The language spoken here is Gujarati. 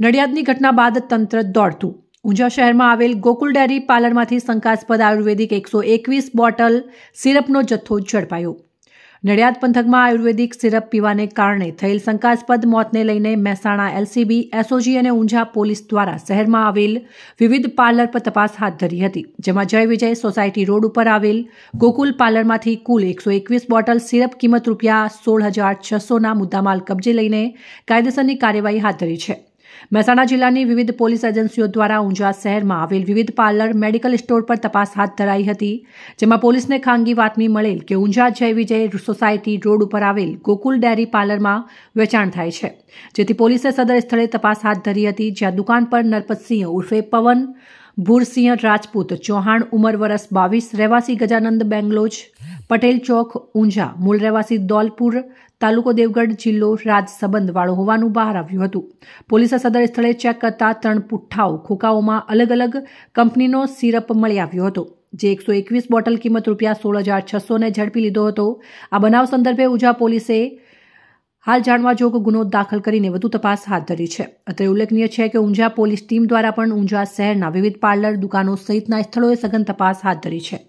નડિયાદની ઘટના બાદ તંત્ર દોડતું ઊંઝા શહેરમાં આવેલ ગોકુલ ડેરી પાર્લરમાંથી શંકાસ્પદ આયુર્વેદિક એકસો એકવીસ બોટલ સિરપનો જથ્થો ઝડપાયો નડિયાદ પંથકમાં આયુર્વેદિક સિરપ પીવાને કારણે થયેલ શંકાસ્પદ મોતને લઈને મહેસાણા એલસીબી એસઓજી અને ઊંઝા પોલીસ દ્વારા શહેરમાં આવેલ વિવિધ પાર્લર પર તપાસ હાથ ધરી હતી જેમાં જય વિજય સોસાયટી રોડ ઉપર આવેલ ગોકુલ પાર્લરમાંથી કુલ એકસો એકવીસ બોટલ સિરપ કિંમત રૂપિયા સોળ હજાર છસોના મુદ્દામાલ કબજે લઈને કાયદેસરની કાર્યવાહી હાથ ધરી છે મહેસાણા જિલ્લાની વિવિધ પોલીસ એજન્સીઓ દ્વારા ઊંઝા શહેરમાં આવેલ વિવિધ પાર્લર મેડિકલ સ્ટોર પર તપાસ હાથ ધરાઈ હતી જેમાં પોલીસને ખાનગી બાતમી મળેલ કે ઊંઝા જય વિજય સોસાયટી રોડ ઉપર આવેલ ગોકુલ ડેરી પાર્લરમાં વેચાણ થાય છે જેથી પોલીસે સદર સ્થળે તપાસ હાથ ધરી હતી જ્યાં દુકાન પર નરપતસિંહ ઉર્ફે પવન ભૂરસિંહ રાજપૂત ચૌહાણ ઉમર વરસ બાવીસ રહેવાસી ગજાનંદ બેંગલોજ પટેલ ચોક ઊંઝા મૂળ રહેવાસી દોલપુર તાલુકો દેવગઢ જિલ્લો રાજ સંબંધવાળો હોવાનું બહાર આવ્યું હતું પોલીસે સદર સ્થળે ચેક કરતા ત્રણ પુઠ્ઠાઓ ખોકાઓમાં અલગ અલગ કંપનીનો સિરપ મળી આવ્યો હતો જે એકસો એકવીસ બોટલ કિંમત રૂપિયા સોળ હજાર છસોને ઝડપી લીધો હતો આ બનાવ સંદર્ભે ઊંઝા પોલીસે હાલ જાણવા જોગ ગુનો દાખલ કરીને વધુ તપાસ હાથ ધરી છે અત્રે ઉલ્લેખનીય છે કે ઊંઝા પોલીસ ટીમ દ્વારા પણ ઊંઝા શહેરના વિવિધ પાર્લર દુકાનો સહિતના સ્થળોએ સઘન તપાસ હાથ ધરી છે